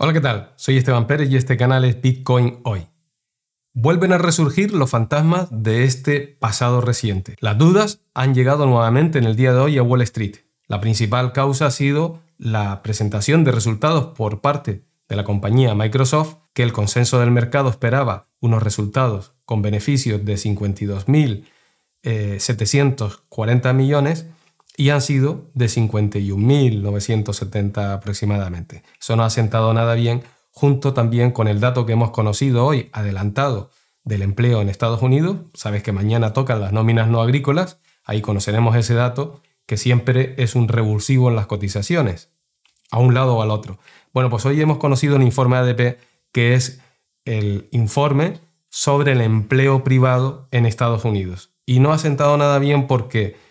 Hola, ¿qué tal? Soy Esteban Pérez y este canal es Bitcoin Hoy. Vuelven a resurgir los fantasmas de este pasado reciente. Las dudas han llegado nuevamente en el día de hoy a Wall Street. La principal causa ha sido la presentación de resultados por parte de la compañía Microsoft, que el consenso del mercado esperaba unos resultados con beneficios de 52.740 eh, millones y han sido de 51.970 aproximadamente. Eso no ha sentado nada bien, junto también con el dato que hemos conocido hoy, adelantado, del empleo en Estados Unidos. Sabes que mañana tocan las nóminas no agrícolas, ahí conoceremos ese dato, que siempre es un revulsivo en las cotizaciones, a un lado o al otro. Bueno, pues hoy hemos conocido un informe ADP, que es el informe sobre el empleo privado en Estados Unidos. Y no ha sentado nada bien porque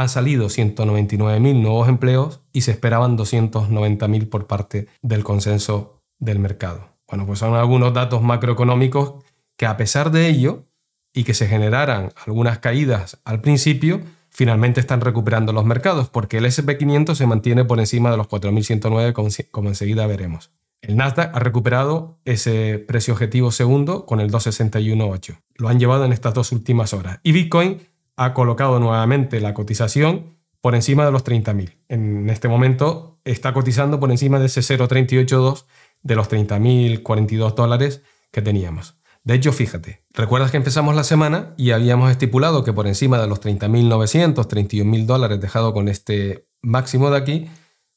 han salido 199.000 nuevos empleos y se esperaban 290.000 por parte del consenso del mercado. Bueno, pues son algunos datos macroeconómicos que a pesar de ello y que se generaran algunas caídas al principio, finalmente están recuperando los mercados porque el SP500 se mantiene por encima de los 4.109 como enseguida veremos. El Nasdaq ha recuperado ese precio objetivo segundo con el 261.8. Lo han llevado en estas dos últimas horas. Y Bitcoin ha colocado nuevamente la cotización por encima de los 30.000. En este momento está cotizando por encima de ese 0,382 de los 30.042 dólares que teníamos. De hecho, fíjate, recuerdas que empezamos la semana y habíamos estipulado que por encima de los 30.900, 31.000 dólares dejado con este máximo de aquí,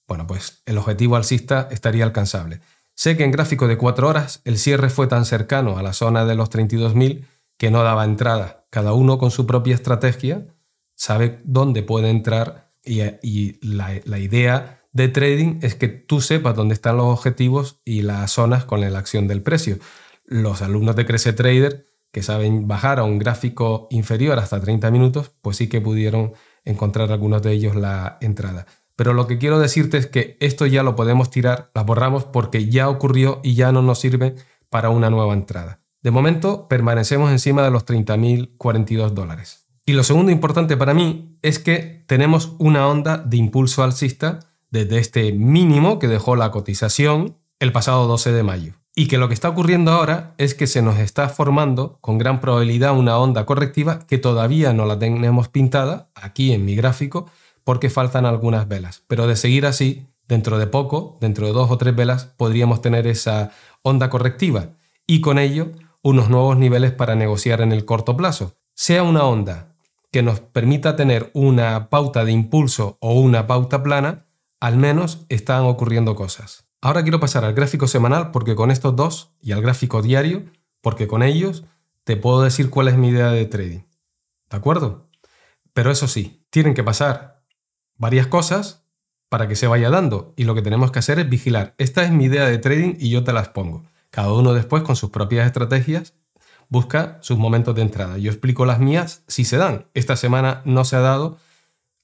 bueno, pues el objetivo alcista estaría alcanzable. Sé que en gráfico de 4 horas el cierre fue tan cercano a la zona de los 32.000 que no daba entrada cada uno con su propia estrategia sabe dónde puede entrar y, la, la, idea de trading es que tú sepas dónde están los objetivos y las zonas con la acción del precio. Los alumnos de Crece Trader que saben bajar a un gráfico inferior hasta 30 minutos, pues sí que pudieron encontrar algunos de ellos la entrada. Pero lo que quiero decirte es que esto ya lo podemos tirar, la borramos porque ya ocurrió y ya no nos sirve para una nueva entrada. De momento, permanecemos encima de los 30.042 dólares. Y lo segundo importante para mí es que tenemos una onda de impulso alcista desde este mínimo que dejó la cotización el pasado 12 de mayo. Y que lo que está ocurriendo ahora es que se nos está formando con gran probabilidad una onda correctiva que todavía no la tenemos pintada aquí en mi gráfico porque faltan algunas velas. Pero de seguir así, dentro de poco, dentro de dos o tres velas, podríamos tener esa onda correctiva y con ello unos nuevos niveles para negociar en el corto plazo. Sea una onda que nos permita tener una pauta de impulso o una pauta plana, al menos están ocurriendo cosas. Ahora quiero pasar al gráfico semanal porque con estos dos y al gráfico diario porque con ellos te puedo decir cuál es mi idea de trading. ¿De acuerdo? Pero eso sí, tienen que pasar varias cosas para que se vaya dando y lo que tenemos que hacer es vigilar. Esta es mi idea de trading y yo te las pongo. Cada uno después, con sus propias estrategias, busca sus momentos de entrada. Yo explico las mías si se dan. Esta semana no se ha dado,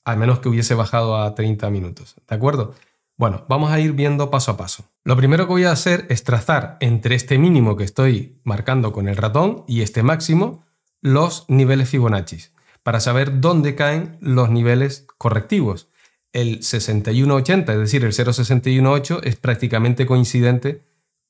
al menos que hubiese bajado a 30 minutos. ¿De acuerdo? Bueno, vamos a ir viendo paso a paso. Lo primero que voy a hacer es trazar entre este mínimo que estoy marcando con el ratón y este máximo los niveles Fibonacci para saber dónde caen los niveles correctivos. El 6180, es decir, el 0,618 es prácticamente coincidente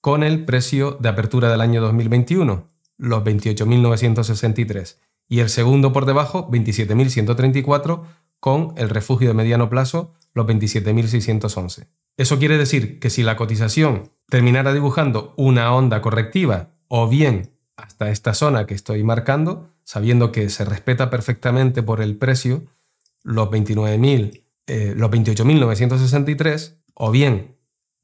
con el precio de apertura del año 2021, los 28.963, y el segundo por debajo, 27.134, con el refugio de mediano plazo, los 27.611. Eso quiere decir que si la cotización terminara dibujando una onda correctiva, o bien hasta esta zona que estoy marcando, sabiendo que se respeta perfectamente por el precio, los 29.000, eh, los 28.963, o bien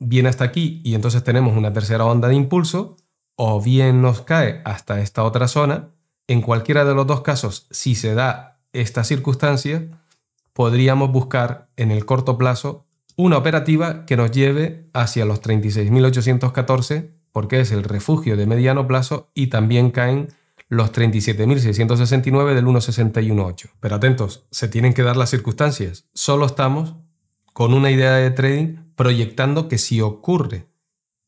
viene hasta aquí y entonces tenemos una tercera onda de impulso, o bien nos cae hasta esta otra zona. En cualquiera de los dos casos, si se da esta circunstancia, podríamos buscar en el corto plazo una operativa que nos lleve hacia los 36.814, porque es el refugio de mediano plazo y también caen los 37.669 del 1.618. Pero atentos, se tienen que dar las circunstancias. Solo estamos con una idea de trading proyectando que si ocurre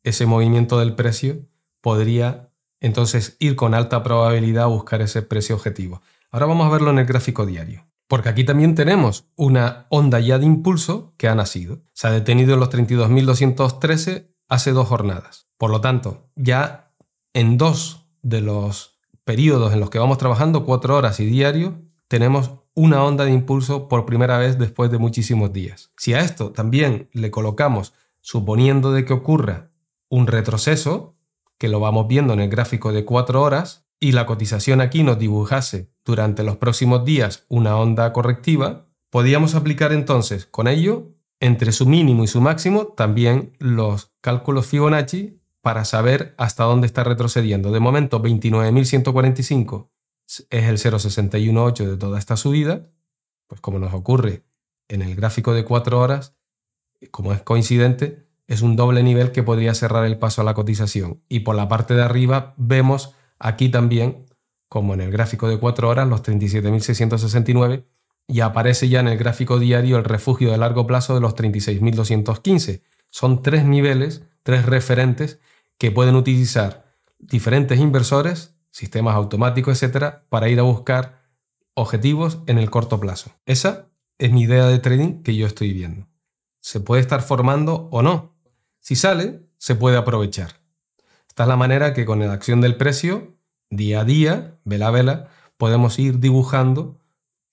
ese movimiento del precio, podría entonces ir con alta probabilidad a buscar ese precio objetivo. Ahora vamos a verlo en el gráfico diario. Porque aquí también tenemos una onda ya de impulso que ha nacido. Se ha detenido en los 32.213 hace dos jornadas. Por lo tanto, ya en dos de los periodos en los que vamos trabajando, cuatro horas y diario, tenemos una onda de impulso por primera vez después de muchísimos días. Si a esto también le colocamos, suponiendo de que ocurra un retroceso, que lo vamos viendo en el gráfico de 4 horas, y la cotización aquí nos dibujase durante los próximos días una onda correctiva, podríamos aplicar entonces con ello entre su mínimo y su máximo también los cálculos Fibonacci para saber hasta dónde está retrocediendo. De momento 29.145 es el 0,618 de toda esta subida, pues como nos ocurre en el gráfico de 4 horas, eh, como es coincidente, es un doble nivel que podría cerrar el paso a la cotización. Y por la parte de arriba vemos aquí también, como en el gráfico de 4 horas, los 37.669 y aparece ya en el gráfico diario el refugio de largo plazo de los 36.215. Son tres niveles, tres referentes que pueden utilizar diferentes inversores sistemas automáticos, etcétera, para ir a buscar objetivos en el corto plazo. Esa es mi idea de trading que yo estoy viendo. Se puede estar formando o no. Si sale, se puede aprovechar. Esta es la manera que con la acción del precio, día a día, vela a vela, podemos ir dibujando,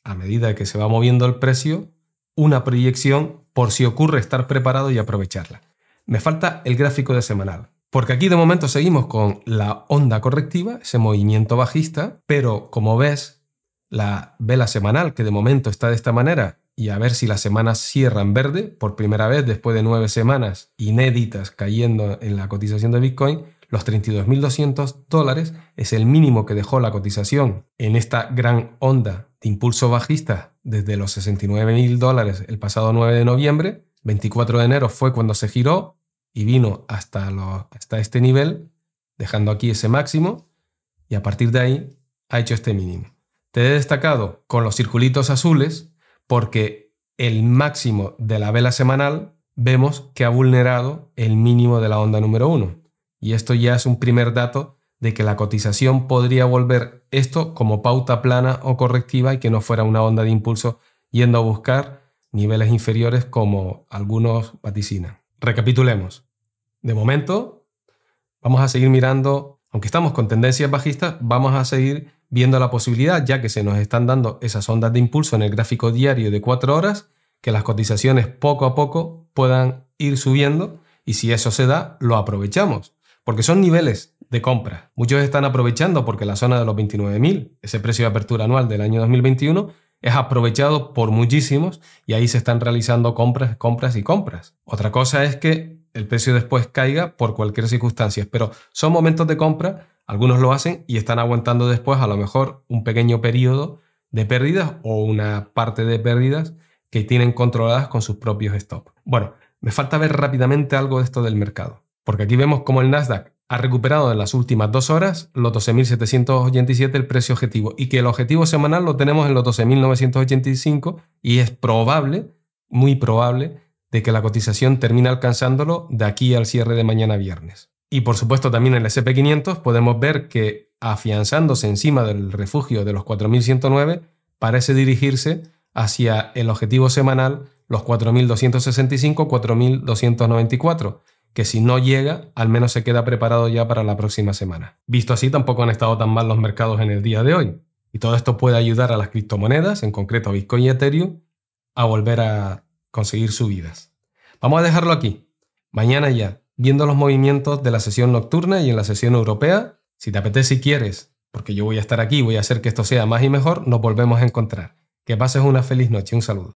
a medida que se va moviendo el precio, una proyección por si ocurre estar preparado y aprovecharla. Me falta el gráfico de semanal. Porque aquí de momento seguimos con la onda correctiva, ese movimiento bajista, pero como ves, la vela semanal, que de momento está de esta manera, y a ver si la semana cierra en verde, por primera vez después de nueve semanas inéditas cayendo en la cotización de Bitcoin, los 32.200 dólares es el mínimo que dejó la cotización en esta gran onda de impulso bajista desde los 69.000 dólares el pasado 9 de noviembre. 24 de enero fue cuando se giró, y vino hasta, este nivel, dejando aquí ese máximo, y a partir de ahí ha hecho este mínimo. Te he destacado con los circulitos azules porque el máximo de la vela semanal vemos que ha vulnerado el mínimo de la onda número 1. Y esto ya es un primer dato de que la cotización podría volver esto como pauta plana o correctiva y que no fuera una onda de impulso yendo a buscar niveles inferiores como algunos vaticinan. Recapitulemos. De momento, vamos a seguir mirando, aunque estamos con tendencias bajistas, vamos a seguir viendo la posibilidad, ya que se nos están dando esas ondas de impulso en el gráfico diario de 4 horas, que las cotizaciones poco a poco puedan ir subiendo y si eso se da, lo aprovechamos, porque son niveles de compra. Muchos están aprovechando porque la zona de los 29.000, ese precio de apertura anual del año 2021, es aprovechado por muchísimos y ahí se están realizando compras, compras y compras. Otra cosa es que el precio después caiga por cualquier circunstancia, pero son momentos de compra, algunos lo hacen y están aguantando después a lo mejor un pequeño periodo de pérdidas o una parte de pérdidas que tienen controladas con sus propios stop. Bueno, me falta ver rápidamente algo de esto del mercado, porque aquí vemos como el Nasdaq ha recuperado en las últimas dos horas los 12.787 el precio objetivo y que el objetivo semanal lo tenemos en los 12.985 y es probable, muy probable, de que la cotización termine alcanzándolo de aquí al cierre de mañana viernes. Y por supuesto también en el SP500 podemos ver que afianzándose encima del refugio de los 4.109 parece dirigirse hacia el objetivo semanal los 4.265-4.294 que si no llega, al menos se queda preparado ya para la próxima semana. Visto así, tampoco han estado tan mal los mercados en el día de hoy. Y todo esto puede ayudar a las criptomonedas, en concreto a Bitcoin y Ethereum, a volver a conseguir subidas. Vamos a dejarlo aquí. Mañana ya, viendo los movimientos de la sesión nocturna y en la sesión europea, si te apetece y quieres, porque yo voy a estar aquí y voy a hacer que esto sea más y mejor, nos volvemos a encontrar. Que pases una feliz noche. Un saludo.